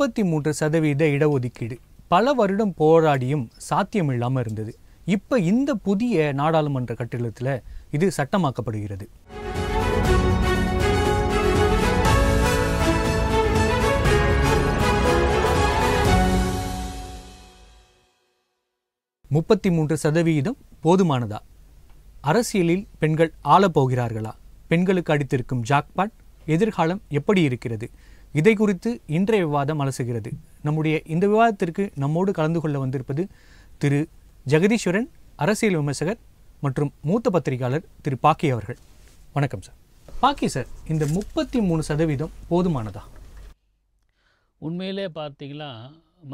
முப்பத்தி மூன்று சதவீத இடஒதுக்கீடு பல வருடம் போராடியும் இல்லாமல் இருந்தது இப்போ இந்த புதிய நாடாளுமன்ற கட்டிடத்தில் இது சட்டமாக்கப்படுகிறது முப்பத்தி மூன்று சதவீதம் போதுமானதா அரசியலில் பெண்கள் ஆளப்போகிறார்களா பெண்களுக்கு அடித்திருக்கும் ஜாக்பாட் எதிர்காலம் எப்படி இருக்கிறது இதை குறித்து இன்றைய விவாதம் அலசுகிறது நம்முடைய இந்த விவாதத்திற்கு நம்மோடு கலந்து கொள்ள வந்திருப்பது திரு ஜெகதீஸ்வரன் அரசியல் விமர்சகர் மற்றும் மூத்த பத்திரிகையாளர் திரு பாக்கி அவர்கள் வணக்கம் சார் பாக்கி சார் இந்த முப்பத்தி மூணு சதவீதம் போதுமானதா உண்மையிலே பார்த்தீங்கன்னா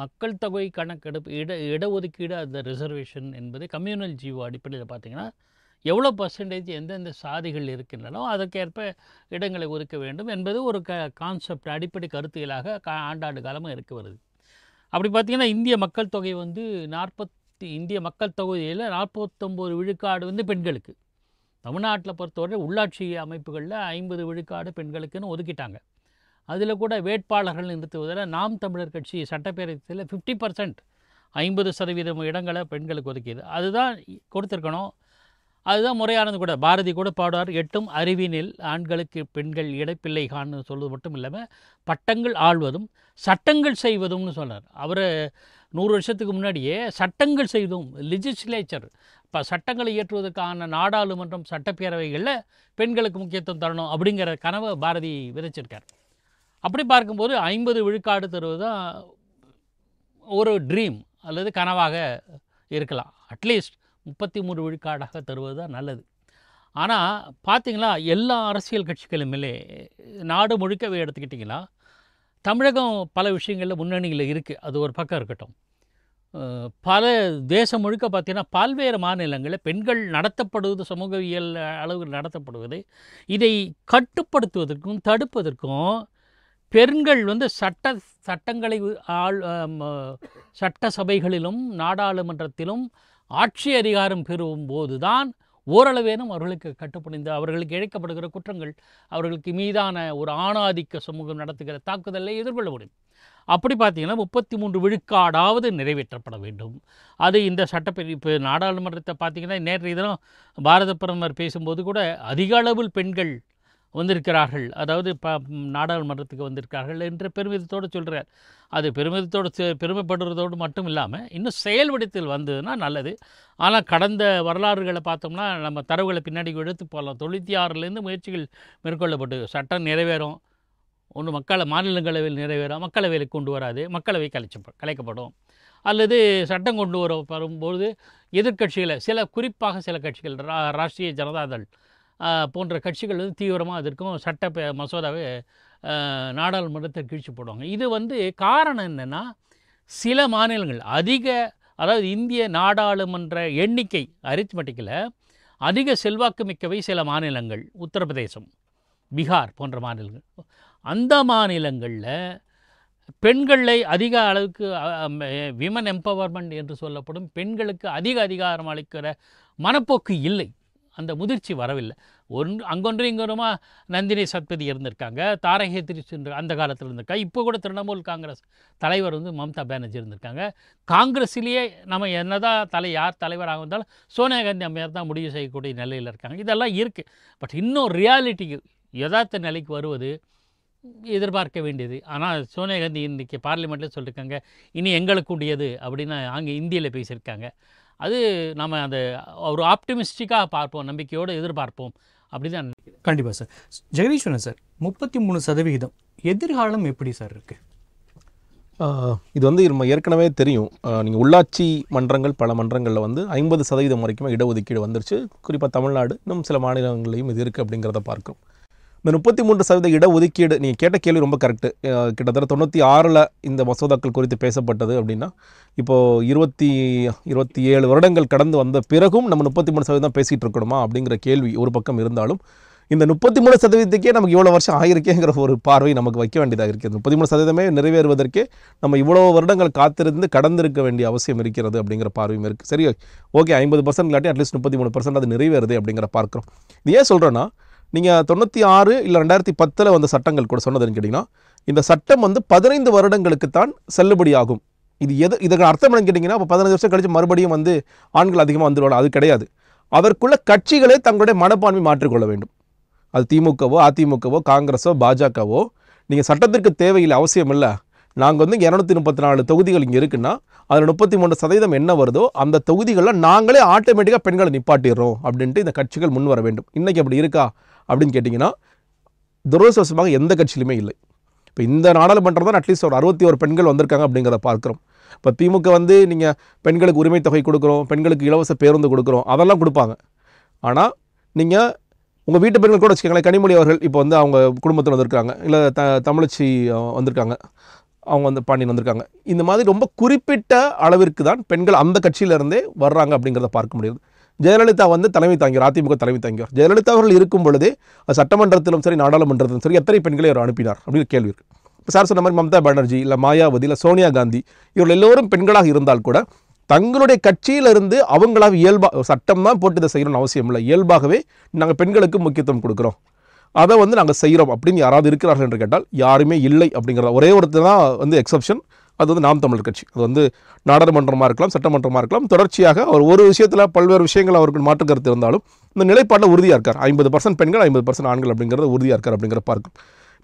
மக்கள் தொகை கணக்கெடுப்பு இட இடஒதுக்கீடு அந்த ரிசர்வேஷன் என்பது கம்யூனல் ஜீவோ அடிப்படையில் பார்த்தீங்கன்னா எவ்வளோ பர்சன்டேஜ் எந்தெந்த சாதிகள் இருக்கின்றனோ அதற்கேற்ப இடங்களை ஒதுக்க வேண்டும் என்பது ஒரு க கான்செப்ட் அடிப்படை கருத்துகளாக கா ஆண்டாண்டு காலமாக இருக்க வருது அப்படி பார்த்திங்கன்னா இந்திய மக்கள் தொகை வந்து நாற்பத்தி இந்திய மக்கள் தொகுதியில் நாற்பத்தொம்போது விழுக்காடு வந்து பெண்களுக்கு தமிழ்நாட்டில் பொறுத்தவரை உள்ளாட்சி அமைப்புகளில் ஐம்பது விழுக்காடு பெண்களுக்குன்னு ஒதுக்கிட்டாங்க அதில் கூட வேட்பாளர்கள் நிறுத்துவதில் நாம் தமிழர் கட்சி சட்டப்பேரவைத்தில் ஃபிஃப்டி பர்சன்ட் ஐம்பது சதவீதம் இடங்களை பெண்களுக்கு ஒதுக்கியது அதுதான் கொடுத்துருக்கணும் அதுதான் முறையானது கூட பாரதி கூட பாடுவார் எட்டும் அறிவினில் ஆண்களுக்கு பெண்கள் இடைப்பிள்ளை கான்னு சொல்வது மட்டும் இல்லாமல் பட்டங்கள் ஆள்வதும் சட்டங்கள் செய்வதும்னு சொன்னார் அவர் நூறு வருஷத்துக்கு முன்னாடியே சட்டங்கள் செய்தும் லிஜிஸ்லேச்சர் இப்போ சட்டங்களை இயற்றுவதற்கான நாடாளுமன்றம் சட்டப்பேரவைகளில் பெண்களுக்கு முக்கியத்துவம் தரணும் அப்படிங்கிற கனவை பாரதி விதைச்சிருக்கார் அப்படி பார்க்கும்போது ஐம்பது விழுக்காடு தருவது தான் ஒரு ட்ரீம் அல்லது கனவாக இருக்கலாம் அட்லீஸ்ட் முப்பத்தி மூன்று விழுக்காடாக தருவது தான் நல்லது ஆனால் பார்த்திங்களா எல்லா அரசியல் கட்சிகளுமே நாடு முழுக்கவே எடுத்துக்கிட்டிங்கன்னா தமிழகம் பல விஷயங்களில் முன்னணியில் இருக்குது அது ஒரு பக்கம் இருக்கட்டும் பல தேசம் முழுக்க பார்த்திங்கன்னா பல்வேறு மாநிலங்களில் பெண்கள் நடத்தப்படுவது சமூகவியல் அளவில் நடத்தப்படுவது இதை கட்டுப்படுத்துவதற்கும் தடுப்பதற்கும் பெண்கள் வந்து சட்ட சட்டங்களை ஆள் சட்ட சபைகளிலும் நாடாளுமன்றத்திலும் ஆட்சி அதிகாரம் பெறும் போதுதான் ஓரளவேனும் அவர்களுக்கு கட்டுப்படைந்து அவர்களுக்கு இழைக்கப்படுகிற குற்றங்கள் அவர்களுக்கு மீதான ஒரு ஆணாதிக்க சமூகம் நடத்துகிற தாக்குதலை எதிர்கொள்ள முடியும் அப்படி பார்த்தீங்கன்னா முப்பத்தி மூன்று விழுக்காடாவது நிறைவேற்றப்பட வேண்டும் அது இந்த சட்டப்பிரிப்பு நாடாளுமன்றத்தை பார்த்தீங்கன்னா நேற்றைய தினம் பாரத பிரதமர் பேசும்போது கூட அதிக அளவில் பெண்கள் வந்திருக்கிறார்கள் அதாவது ப நாடாளுமன்றத்துக்கு வந்திருக்கிறார்கள் என்ற பெருமிதத்தோடு சொல்கிறார் அது பெருமிதத்தோடு பெருமைப்படுறதோடு மட்டும் இல்லாமல் இன்னும் செயல்படுத்தில் வந்ததுன்னா நல்லது ஆனால் கடந்த வரலாறுகளை பார்த்தோம்னா நம்ம தரவுகளை பின்னாடி எடுத்து போகலாம் தொண்ணூற்றி ஆறுலேருந்து முயற்சிகள் மேற்கொள்ளப்பட்டு சட்டம் நிறைவேறும் ஒன்று மக்களை மாநிலங்களவையில் நிறைவேறும் மக்களவையில் கொண்டு வராது மக்களவை கலைச்ச கலைக்கப்படும் அல்லது சட்டம் கொண்டு வர வரும்போது எதிர்கட்சிகளை சில குறிப்பாக சில கட்சிகள் ரா ராஷ்ட்ரிய ஜனதாதள் போன்ற கட்சிகள் வந்து தீவிரமாக அதற்கும் சட்ட மசோதாவை நாடாளுமன்றத்தை கீழ்ச்சி போடுவாங்க இது வந்து காரணம் என்னென்னா சில மாநிலங்கள் அதிக அதாவது இந்திய நாடாளுமன்ற எண்ணிக்கை அரித்மெட்டிக்கில் அதிக செல்வாக்கு மிக்கவை சில மாநிலங்கள் உத்தரப்பிரதேசம் பீகார் போன்ற மாநிலங்கள் அந்த மாநிலங்களில் பெண்களை அதிக அளவுக்கு விமன் எம்பவர்மெண்ட் என்று சொல்லப்படும் பெண்களுக்கு அதிக அதிகாரம் அளிக்கிற மனப்போக்கு இல்லை அந்த முதிர்ச்சி வரவில்லை ஒன்று அங்கொன்று இங்கொருமா நந்தினி சத்பதி இருந்திருக்காங்க தாரகை திருச்சி அந்த காலத்தில் இருந்திருக்காங்க இப்போ கூட திரிணாமுல் காங்கிரஸ் தலைவர் வந்து மம்தா பானர்ஜி இருந்திருக்காங்க காங்கிரஸ்லேயே நம்ம என்ன தான் தலை யார் தலைவராக இருந்தாலும் சோனியா காந்தி அம்மையார் தான் முடிவு செய்யக்கூடிய நிலையில் இருக்காங்க இதெல்லாம் இருக்குது பட் இன்னும் ரியாலிட்டிக்கு யதார்த்த நிலைக்கு வருவது எதிர்பார்க்க வேண்டியது ஆனால் சோனியா காந்தி இன்றைக்கி பார்லிமெண்ட்டில் சொல்லியிருக்காங்க இனி எங்களுக்கு கூடியது அப்படின்னு அங்கே இந்தியில் பேசியிருக்காங்க அது நம்ம அந்த ஒரு ஆப்டிமிஸ்டிக்காக பார்ப்போம் நம்பிக்கையோடு எதிர்பார்ப்போம் அப்படி தான் கண்டிப்பாக சார் ஜெகதீஸ்வரன் சார் முப்பத்தி மூணு சதவிகிதம் எதிர்காலம் எப்படி சார் இருக்குது இது வந்து நம்ம ஏற்கனவே தெரியும் நீங்கள் உள்ளாட்சி மன்றங்கள் பல மன்றங்களில் வந்து ஐம்பது சதவீதம் வரைக்கும் இடஒதுக்கீடு வந்துருச்சு குறிப்பாக தமிழ்நாடு இன்னும் சில மாநிலங்களையும் இது இருக்குது அப்படிங்கிறத பார்க்குறோம் இந்த முப்பத்தி மூன்று சதவீத இடஒதுக்கீடு நீங்கள் கேட்ட கேள்வி ரொம்ப கரெக்டு கிட்டத்தட்ட தொண்ணூற்றி ஆறில் இந்த மசோதாக்கள் குறித்து பேசப்பட்டது அப்படின்னா இப்போது இருபத்தி இருபத்தி ஏழு வருடங்கள் கடந்து வந்த பிறகும் நம்ம முப்பத்தி மூணு சதவீதம் பேசிகிட்டு இருக்கணுமா அப்படிங்கிற கேள்வி ஒரு பக்கம் இருந்தாலும் இந்த முப்பத்தி மூணு சதவீதத்துக்கே நமக்கு இவ்வளோ வருஷம் ஆகிருக்கேங்கிற ஒரு பார்வை நமக்கு வைக்க வேண்டியதாக இருக்குது முப்பத்தி மூணு சதவீதமே நிறைவேறுவதற்கே நம்ம இவ்வளோ வருடங்கள் காத்திருந்து கடந்திருக்க வேண்டிய அவசியம் இருக்கிறது அப்படிங்கிற பார்வையும் இருக்குது சரி ஓகே ஐம்பது பர்சன்ட் இல்லாட்டி அட்லீஸ்ட் முப்பத்தி மூணு பர்சன்ட் அது நிறைவேறுது அப்படிங்கிற பார்க்குறோம் இது ஏன் சொல்கிறேன்னா நீங்கள் தொண்ணூற்றி ஆறு இல்லை ரெண்டாயிரத்தி பத்தில் வந்த சட்டங்கள் கூட சொன்னதுன்னு கேட்டிங்கன்னா இந்த சட்டம் வந்து பதினைந்து வருடங்களுக்கு தான் செல்லுபடியாகும் இது எது இதுக்கு அர்த்தம் என்னன்னு கேட்டிங்கன்னா இப்போ பதினஞ்சு வருஷம் கழித்து மறுபடியும் வந்து ஆண்கள் அதிகமாக வந்துடுவாங்க அது கிடையாது அதற்குள்ள கட்சிகளே தங்களுடைய மனப்பான்மை மாற்றிக்கொள்ள வேண்டும் அது திமுகவோ அதிமுகவோ காங்கிரஸோ பாஜகவோ நீங்கள் சட்டத்திற்கு தேவையில்லை அவசியம் இல்லை நாங்கள் வந்து இரநூத்தி முப்பத்தி நாலு தொகுதிகள் இங்கே இருக்குன்னா அதில் முப்பத்தி மூணு சதவீதம் என்ன வருதோ அந்த தொகுதிகளில் நாங்களே ஆட்டோமேட்டிக்காக பெண்களை நிப்பாட்டிடுறோம் அப்படின்ட்டு இந்த கட்சிகள் முன்வர வேண்டும் இன்றைக்கி அப்படி இருக்கா அப்படின்னு கேட்டிங்கன்னா துரதிருஷ்டவசமாக எந்த கட்சியிலுமே இல்லை இப்போ இந்த நாடாளுமன்றம் தான் அட்லீஸ்ட் ஒரு அறுபத்தி ஒரு பெண்கள் வந்திருக்காங்க அப்படிங்கிறத பார்க்குறோம் இப்போ திமுக வந்து நீங்கள் பெண்களுக்கு உரிமை தொகை கொடுக்குறோம் பெண்களுக்கு இலவச பேருந்து கொடுக்குறோம் அதெல்லாம் கொடுப்பாங்க ஆனால் நீங்கள் உங்கள் வீட்டு பெண்கள் கூட வச்சுக்கோங்களேன் கனிமொழி அவர்கள் இப்போ வந்து அவங்க குடும்பத்தில் வந்திருக்காங்க இல்லை த தமிழச்சி வந்திருக்காங்க அவங்க வந்து பாண்டியன் வந்திருக்காங்க இந்த மாதிரி ரொம்ப குறிப்பிட்ட அளவிற்கு தான் பெண்கள் அந்த கட்சியிலேருந்தே வர்றாங்க அப்படிங்கிறத பார்க்க முடியுது ஜெயலலிதா வந்து தலைமை தாங்கியார் அதிமுக தலைமை தாங்கியார் ஜெயலலிதா அவர்கள் இருக்கும் பொழுதே சட்டமன்றத்திலும் சரி நாடாளுமன்றத்திலும் சரி எத்தனை பெண்களை அவர் அனுப்பினார் அப்படின்னு கேள்வி இருக்கு இப்போ சார் சொன்ன மாதிரி மம்தா பானர்ஜி இல்லை மாயாவதி இல்லை சோனியா காந்தி இவர்கள் எல்லோரும் பெண்களாக இருந்தால் கூட தங்களுடைய கட்சியிலிருந்து அவங்களாக இயல்பாக சட்டம் தான் போட்டு இதை செய்யணும்னு அவசியம் இல்லை இயல்பாகவே நாங்கள் பெண்களுக்கு முக்கியத்துவம் கொடுக்குறோம் அதை வந்து நாங்கள் செய்கிறோம் அப்படின்னு யாராவது இருக்கிறார்கள் என்று கேட்டால் யாருமே இல்லை அப்படிங்கிறத ஒரே ஒருத்தர் தான் வந்து எக்ஸப்ஷன் அது வந்து நாம் தமிழர் கட்சி அது வந்து நாடாளுமன்றமாக இருக்கலாம் சட்டமன்றமாக இருக்கலாம் தொடர்ச்சியாக அவர் ஒரு விஷயத்தில் பல்வேறு விஷயங்கள் அவருக்கு மாற்று கருத்து இருந்தாலும் இந்த நிலைப்பாட்டில் உறுதியாக இருக்கார் ஐம்பது பர்சன்ட் பெண்கள் ஐம்பது பர்சன்ட் ஆண்கள் அப்படிங்கிறது உறுதியாக இருக்கார் அப்படிங்கிற பார்க்கும்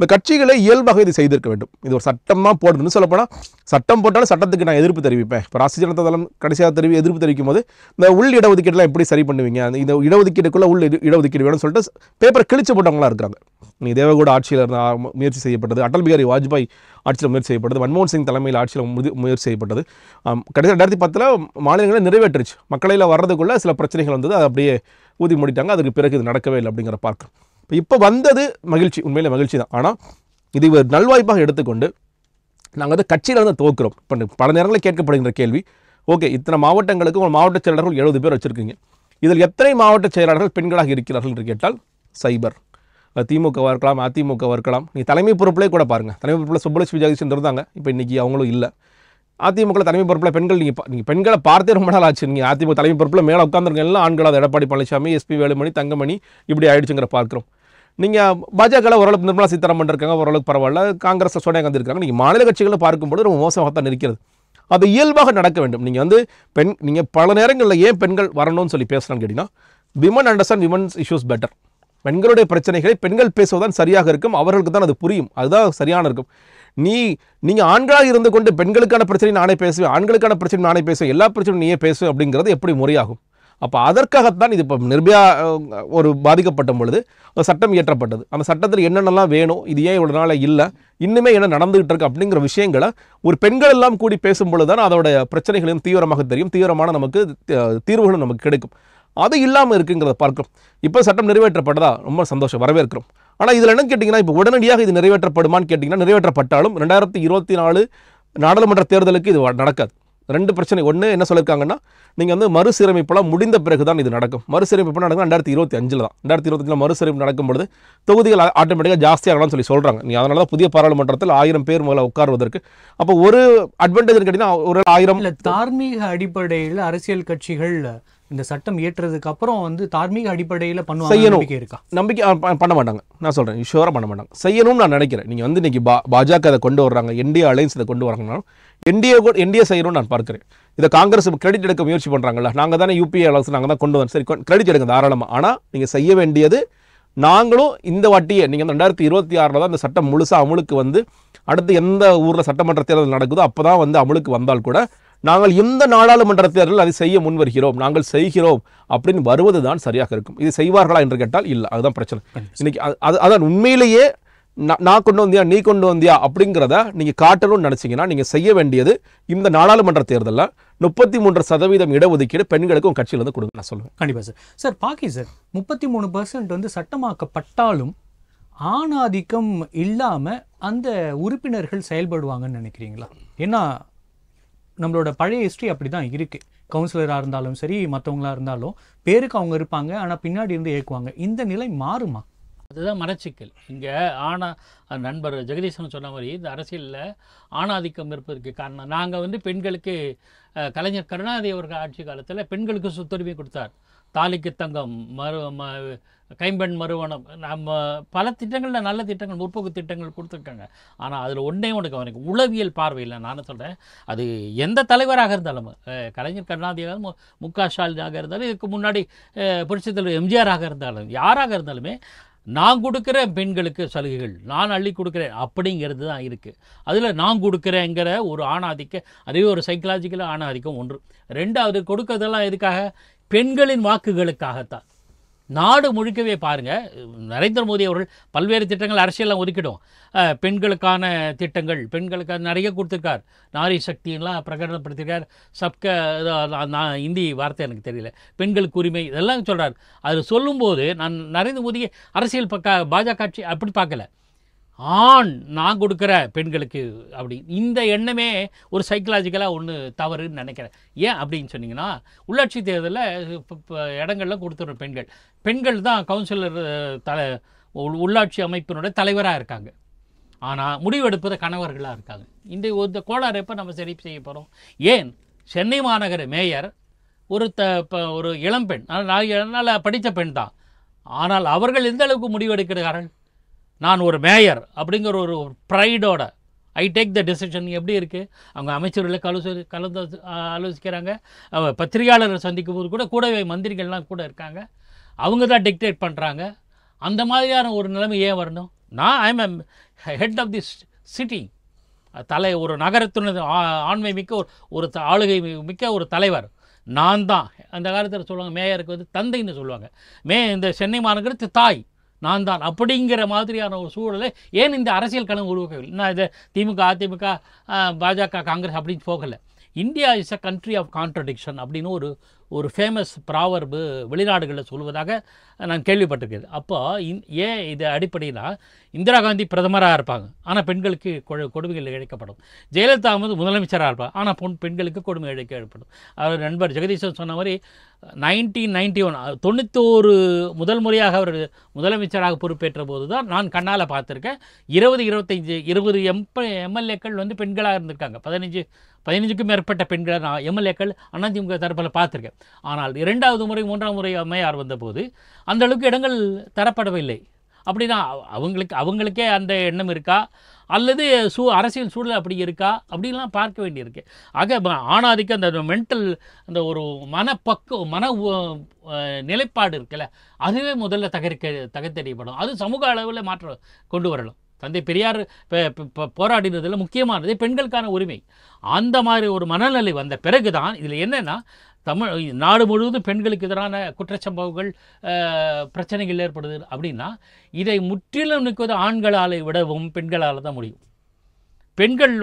இந்த கட்சிகளை இயல்பாக இது செய்திருக்க வேண்டும் இது ஒரு சட்டம் தான் போடணும்னு போனால் சட்டம் போட்டாலும் சட்டத்துக்கு நான் எதிர்ப்பு தெரிவிப்பேன் இப்போ ராசி ஜனதா தளம் கடைசியாக தெரிவி எதிர்ப்பு தெரிவிக்கும் போது இந்த உள் இடஒதுக்கீடுலாம் எப்படி சரி பண்ணுவீங்க அந்த இந்த இடஒதுக்கீடுக்குள்ளே உள் இடஒதுக்கீடு வேணும்னு சொல்லிட்டு பேப்பரை கிழிச்சு போட்டவங்களாம் இருக்காங்க நீ தேவகூட ஆட்சியில் இருந்த முயற்சி செய்யப்பட்டது அடல் பிகாரி வாஜ்பாய் ஆட்சியில் முயற்சி செய்யப்பட்டது மன்மோகன் சிங் தலைமையில் ஆட்சியில் முயற்சி செய்யப்பட்டது கடைசி ரெண்டாயிரத்தி பத்தில் மாநிலங்களில் நிறைவேற்றுச்சு மக்களையில் வர்றதுக்குள்ளே சில பிரச்சனைகள் வந்தது அதை அப்படியே ஊதி முடித்தாங்க அதுக்கு பிறகு இது நடக்கவே இல்லை அப்படிங்கிற பார்க்க இப்போ இப்போ வந்தது மகிழ்ச்சி உண்மையில் மகிழ்ச்சி தான் ஆனால் இது ஒரு நல்வாய்ப்பாக எடுத்துக்கொண்டு நாங்கள் வந்து கட்சியில் தான் தோக்குறோம் இப்போ பல நேரங்களில் கேட்கப்படுகின்ற கேள்வி ஓகே இத்தனை மாவட்டங்களுக்கு உங்கள் மாவட்ட செயலாளர்கள் எழுபது பேர் வச்சுருக்கீங்க இதில் எத்தனை மாவட்ட செயலாளர்கள் பெண்களாக இருக்கிறார்கள் என்று கேட்டால் சைபர் திமுகவாக இருக்கலாம் அதிமுகவாக இருக்கலாம் நீ தலைமை பொறுப்பிலே கூட பாருங்கள் தலைமை பொறுப்பில் சுப்பலட்சுமி ஜெகதீஷன் இருந்தாங்க இப்போ இன்றைக்கி அவங்களும் இல்லை அதிமுக தலைமை பொறுப்பில் பெண்கள் நீங்கள் நீங்கள் பெண்களை பார்த்தே ரொம்ப நாள் ஆச்சு நீங்கள் அதிமுக தலைமை பொறுப்பில் மேலே உட்காந்துருக்க எல்லாம் ஆண்களாக எடப்பாடி பழனிசாமி எஸ்பி வேலுமணி தங்கமணி இப்படி ஆயிடுச்சுங்கிற பார்க்குறோம் நீங்கள் பாஜகவில் ஓரளவுக்கு நிர்மலா சீதாராமன் இருக்காங்க ஓரளவுக்கு பரவாயில்ல காங்கிரஸ் சோனியா காந்தி இருக்காங்க நீங்கள் மாநில கட்சிகளை பார்க்கும்போது ரொம்ப மோசமாக தான் இருக்கிறது அது இயல்பாக நடக்க வேண்டும் நீங்கள் வந்து பெண் நீங்கள் பல நேரங்களில் ஏன் பெண்கள் வரணும்னு சொல்லி பேசுகிறான்னு கேட்டிங்கன்னா women understand women's issues better பெண்களுடைய பிரச்சனைகளை பெண்கள் பேசுவதுதான் சரியாக இருக்கும் அவர்களுக்கு தான் அது புரியும் அதுதான் சரியான இருக்கும் நீ நீங்கள் ஆண்களாக இருந்து கொண்டு பெண்களுக்கான பிரச்சனை நானே பேசுவேன் ஆண்களுக்கான பிரச்சனை நானே பேசுவேன் எல்லா பிரச்சனையும் நீயே பேசுவேன் அப்படிங்கிறது எப்படி முறையாகும் அப்போ அதற்காகத்தான் இது இப்போ நிர்பயா ஒரு பாதிக்கப்பட்ட பொழுது சட்டம் இயற்றப்பட்டது அந்த சட்டத்தில் என்னென்னலாம் வேணும் இது ஏன் இவ்வளோ நாளாக இல்லை இன்னுமே என்ன நடந்துகிட்டு இருக்கு அப்படிங்கிற விஷயங்களை ஒரு பெண்கள் எல்லாம் கூடி பேசும்பொழுது தான் அதோடைய பிரச்சனைகளையும் தீவிரமாக தெரியும் தீவிரமான நமக்கு தீர்வுகளும் நமக்கு கிடைக்கும் அது இல்லாமல் இருக்குங்கிறத பார்க்கும் இப்போ சட்டம் நிறைவேற்றப்பட்டதா ரொம்ப சந்தோஷம் வரவேற்கிறோம் ஆனால் இதில் என்ன கேட்டிங்கன்னா இப்போ உடனடியாக இது நிறைவேற்றப்படுமான்னு கேட்டிங்கன்னா நிறைவேற்றப்பட்டாலும் ரெண்டாயிரத்தி இருபத்தி நாலு நாடாளுமன்ற தேர்தலுக்கு இது நடக்காது ரெண்டு பிரச்சனை ஒன்று என்ன சொல்லியிருக்காங்கன்னா நீங்கள் வந்து மறுசீரமைப்பெல்லாம் முடிந்த பிறகு தான் இது நடக்கும் மறுசீரமைப்பு நடக்கும் ரெண்டாயிரத்தி இருபத்தி அஞ்சில் தான் ரெண்டாயிரத்தி இருபத்தஞ்சில் மறுசீரமைப்பு நடக்கும்போது தொகுதிகள் ஆட்டோமேட்டிக்காக ஜாஸ்தியாகலாம்னு சொல்லி சொல்கிறாங்க நீ அதனால தான் புதிய பாராளுமன்றத்தில் ஆயிரம் பேர் முதல்ல உட்காருவதற்கு அப்போ ஒரு அட்வான்டேஜ் கேட்டிங்கன்னா ஒரு ஆயிரம் தார்மீக அடிப்படையில் அரசியல் கட்சிகள் இந்த சட்டம் ஏற்றுறதுக்கு அப்புறம் வந்து தார்மீக அடிப்படையில் பண்ணுவாங்க நம்பிக்கை இருக்கா நம்பிக்கை பண்ண மாட்டாங்க நான் சொல்கிறேன் ஷுவராக பண்ண மாட்டாங்க செய்யணும்னு நான் நினைக்கிறேன் நீங்கள் வந்து இன்றைக்கி பா பாஜக அதை கொண்டு வர்றாங்க என்டிஏ அலையன்ஸ் இதை கொண்டு வராங்கனாலும் என்டிஏ கூட என்டிஏ செய்யணும்னு நான் பார்க்குறேன் இதை காங்கிரஸ் கிரெடிட் எடுக்க முயற்சி பண்ணுறாங்கல்ல நாங்கள் தானே யூபிஏ அலைன்ஸ் நாங்கள் தான் கொண்டு வரோம் சரி கிரெடிட் எடுங்க தாராளமாக ஆனால் நீங்கள் செய்ய வேண்டியது நாங்களும் இந்த வாட்டியே நீங்கள் ரெண்டாயிரத்தி இருபத்தி ஆறில் தான் இந்த சட்டம் முழுசாக அமுலுக்கு வந்து அடுத்து எந்த ஊரில் சட்டமன்ற தேர்தல் நடக்குதோ அப்போ தான் வந்து அமுலுக்கு வந்தால் கூட நாங்கள் இந்த நாடாளுமன்ற தேர்தலில் அதை செய்ய முன் வருகிறோம் நாங்கள் செய்கிறோம் அப்படின்னு வருவது தான் சரியாக இருக்கும் இது செய்வார்களா என்று கேட்டால் இல்லை அதுதான் பிரச்சனை இன்னைக்கு அது அதான் உண்மையிலேயே நான் கொண்டு வந்தியா நீ கொண்டு வந்தியா அப்படிங்கிறத நீங்கள் காட்டணும்னு நினச்சிங்கன்னா நீங்கள் செய்ய வேண்டியது இந்த நாடாளுமன்ற தேர்தலில் முப்பத்தி மூன்று சதவீதம் இடஒதுக்கீடு பெண்களுக்கு உங்கள் கட்சியிலேருந்து கொடுங்க நான் சொல்லுவேன் கண்டிப்பாக சார் சார் பாக்கி சார் முப்பத்தி மூணு பர்சன்ட் வந்து சட்டமாக்கப்பட்டாலும் ஆணாதிக்கம் இல்லாமல் அந்த உறுப்பினர்கள் செயல்படுவாங்கன்னு நினைக்கிறீங்களா ஏன்னா நம்மளோட பழைய ஹிஸ்ட்ரி அப்படி தான் இருக்குது கவுன்சிலராக இருந்தாலும் சரி மற்றவங்களாக இருந்தாலும் பேருக்கு அவங்க இருப்பாங்க ஆனால் பின்னாடி இருந்து ஏற்குவாங்க இந்த நிலை மாறுமா அதுதான் மனச்சிக்கல் இங்கே ஆணா நண்பர் ஜெகதீசன் சொன்ன மாதிரி இந்த அரசியலில் ஆணாதிக்கம் இருப்பதற்கு காரணம் நாங்கள் வந்து பெண்களுக்கு கலைஞர் கருணாநிதி அவர்கள் ஆட்சி காலத்தில் பெண்களுக்கு சுத்துரிமை கொடுத்தார் தாலிக்கு தங்கம் மறு ம கைம்பெண் மறுவனம் நம்ம பல திட்டங்களில் நல்ல திட்டங்கள் முற்போக்கு திட்டங்கள் கொடுத்துருக்காங்க ஆனால் அதில் ஒன்றே ஒன்று கவனிக்க உளவியல் பார்வையில் நான் சொல்கிறேன் அது எந்த தலைவராக இருந்தாலும் கலைஞர் கருணாநிதியாக மு க ஸ்டாலினாக இருந்தாலும் இதுக்கு முன்னாடி புரட்சித் தலைவர் எம்ஜிஆராக இருந்தாலும் யாராக இருந்தாலுமே நான் கொடுக்குற பெண்களுக்கு சலுகைகள் நான் அள்ளி கொடுக்குறேன் அப்படிங்கிறது தான் இருக்குது அதில் நான் கொடுக்குறேங்கிற ஒரு ஆணாதிக்க அதே ஒரு சைக்கலாஜிக்கலாக ஆணாதிக்கம் ஒன்று ரெண்டாவது கொடுக்கறதெல்லாம் எதுக்காக பெண்களின் வாக்குகளுக்காகத்தான் நாடு முழுக்கவே பாருங்கள் நரேந்திர மோடி அவர்கள் பல்வேறு திட்டங்கள் அரசியலாம் ஒதுக்கிடும் பெண்களுக்கான திட்டங்கள் பெண்களுக்காக நிறைய கொடுத்துருக்கார் நாரி சக்தியெல்லாம் பிரகடனப்படுத்திருக்கார் சப்க நான் இந்தி வார்த்தை எனக்கு தெரியல பெண்களுக்கு உரிமை இதெல்லாம் சொல்கிறார் அது சொல்லும்போது நான் நரேந்திர மோடியை அரசியல் பக்க பாஜக ஆட்சி அப்படி பார்க்கல ஆண் நான் கொடுக்குற பெண்களுக்கு அப்படி இந்த எண்ணமே ஒரு சைக்கலாஜிக்கலாக ஒன்று தவறுன்னு நினைக்கிறேன் ஏன் அப்படின்னு சொன்னிங்கன்னா உள்ளாட்சி தேர்தலில் இடங்கள்லாம் கொடுத்துடுற பெண்கள் பெண்கள் தான் கவுன்சிலர் தல உள்ளாட்சி அமைப்பினுடைய தலைவராக இருக்காங்க ஆனால் முடிவெடுப்பது கணவர்களாக இருக்காங்க இந்த இந்த கோளாறு எப்போ நம்ம சரி செய்ய போகிறோம் ஏன் சென்னை மாநகர மேயர் ஒரு த ஒரு இளம்பெண் நான் படித்த பெண் தான் ஆனால் அவர்கள் எந்த அளவுக்கு முடிவெடுக்கிறார்கள் நான் ஒரு மேயர் அப்படிங்கிற ஒரு ப்ரைடோட ஐ டேக் த டிசிஷன் எப்படி இருக்குது அவங்க அமைச்சர்களை கலசு கலந்து ஆலோசிக்கிறாங்க பத்திரிகையாளரை சந்திக்கும் போது கூட கூடவே மந்திரிகள்லாம் கூட இருக்காங்க அவங்க தான் டிக்டேட் பண்ணுறாங்க அந்த மாதிரியான ஒரு நிலைமை ஏன் வரணும் நான் I'm um head of the city தலை ஒரு நகரத்துனது ஆண்மை மிக்க ஒரு ஒரு ஆளுகை மிக்க ஒரு தலைவர் நான் தான் அந்த காலத்தில் சொல்லுவாங்க மேயருக்கு வந்து தந்தைன்னு சொல்லுவாங்க மே இந்த சென்னை மாநகரத்து தாய் நான் தான் அப்படிங்கிற மாதிரியான ஒரு சூழலை ஏன் இந்த அரசியல் களம் உருவாக்கவில்லை நான் இதை திமுக அதிமுக பாஜக காங்கிரஸ் அப்படின்னு போகலை India is a country of contradiction அப்படின்னு ஒரு ஒரு ஃபேமஸ் ப்ராவர்பு வெளிநாடுகளில் சொல்வதாக நான் கேள்விப்பட்டிருக்கேன் அப்போ ஏன் இது அடிப்படையில் இந்திரா காந்தி பிரதமராக இருப்பாங்க ஆனால் பெண்களுக்கு கொடுமைகள் இழைக்கப்படும் ஜெயலலிதா வந்து முதலமைச்சராக இருப்பாங்க ஆனால் பொன் பெண்களுக்கு கொடுமை இழைக்க ஏற்படும் அவர் நண்பர் ஜெகதீசன் சொன்ன மாதிரி நைன்டீன் நைன்டி ஒன் தொண்ணூத்தோரு முதல் முறையாக அவர் முதலமைச்சராக பொறுப்பேற்ற போது தான் நான் கண்ணால் பார்த்துருக்கேன் இருபது இருபத்தஞ்சி இருபது எம்ப எம்எல்ஏக்கள் வந்து பெண்களாக இருந்திருக்காங்க பதினஞ்சு பதினஞ்சுக்கும் மேற்பட்ட பெண்களை நான் எம்எல்ஏக்கள் அதிமுக தரப்பில் பார்த்துருக்கேன் ஆனால் இரண்டாவது முறை மூன்றாம் முறை அம்மையார் வந்தபோது அந்த அளவுக்கு இடங்கள் தரப்படவில்லை அப்படின்னா அவங்களுக்கு அவங்களுக்கே அந்த எண்ணம் இருக்கா அல்லது சூ அரசியல் சூழல் அப்படி இருக்கா அப்படின்லாம் பார்க்க வேண்டியிருக்கு ஆக ஆணாதிக்கம் அந்த மென்டல் அந்த ஒரு மனப்பக்குவம் மன நிலைப்பாடு இருக்குல்ல அதுவே முதல்ல தகர்க்க தகத்தறியப்படும் அது சமூக அளவில் மாற்றம் கொண்டு வரலாம் தந்தை பெரியார் போராடினதில் முக்கியமானது பெண்களுக்கான உரிமை அந்த மாதிரி ஒரு மனநிலை வந்த பிறகு தான் இதில் என்னென்னா தமிழ் நாடு முழுவதும் பெண்களுக்கு எதிரான குற்றச்சம்பவங்கள் பிரச்சனைகள் ஏற்படுது அப்படின்னா இதை முற்றிலும் நிற்குவது ஆண்களால் விடவும் பெண்களால் தான் முடியும் பெண்கள்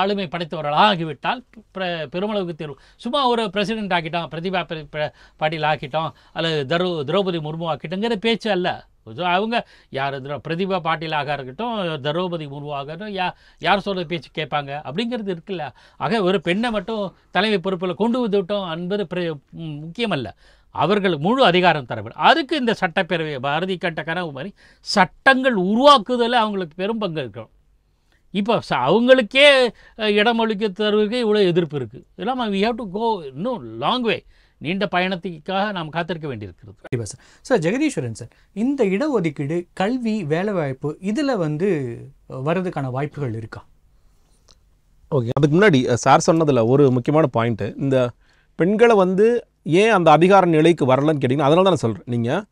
ஆளுமை படைத்தவர்களாக ஆகிவிட்டால் பெருமளவுக்கு தேர்வு சும்மா ஒரு பிரசிடென்ட் ஆக்கிட்டோம் பிரதிபா பாட்டியில் ஆக்கிட்டோம் அல்லது திரௌ திரௌபதி முர்மு ஆக்கிட்டோங்கிற பேச்சு அல்ல அவங்க யார் பிரதிபா பாட்டிலாக இருக்கட்டும் திரௌபதி முர்முவாக இருக்கட்டும் யா யார் சொல்கிற பேச்சு கேட்பாங்க அப்படிங்கிறது இருக்குல்ல ஆக ஒரு பெண்ணை மட்டும் தலைமை பொறுப்பில் கொண்டு வந்து விட்டோம் என்பது முக்கியமல்ல அவர்கள் முழு அதிகாரம் தர வேண்டும் அதுக்கு இந்த சட்டப்பேரவை பாரதி கட்ட கனவு மாதிரி சட்டங்கள் உருவாக்குதலில் அவங்களுக்கு பெரும் பங்கு இருக்கணும் இப்போ அவங்களுக்கே இடமளிக்க தருவதற்கு இவ்வளோ எதிர்ப்பு இருக்குது இதெல்லாம் வி ஹேவ் டு கோ இன்னும் லாங் வே நீண்ட பயணத்துக்காக நாம் காத்திருக்க வேண்டியிருக்கிறது கண்டிப்பாக சார் சார் ஜெகதீஸ்வரன் சார் இந்த இடஒதுக்கீடு கல்வி வேலைவாய்ப்பு இதில் வந்து வர்றதுக்கான வாய்ப்புகள் இருக்கா ஓகே அதுக்கு முன்னாடி சார் சொன்னதில் ஒரு முக்கியமான பாயிண்ட்டு இந்த பெண்களை வந்து ஏன் அந்த அதிகார நிலைக்கு வரலன்னு கேட்டிங்கன்னா அதனால தான் நான் சொல்கிறேன் நீங்கள்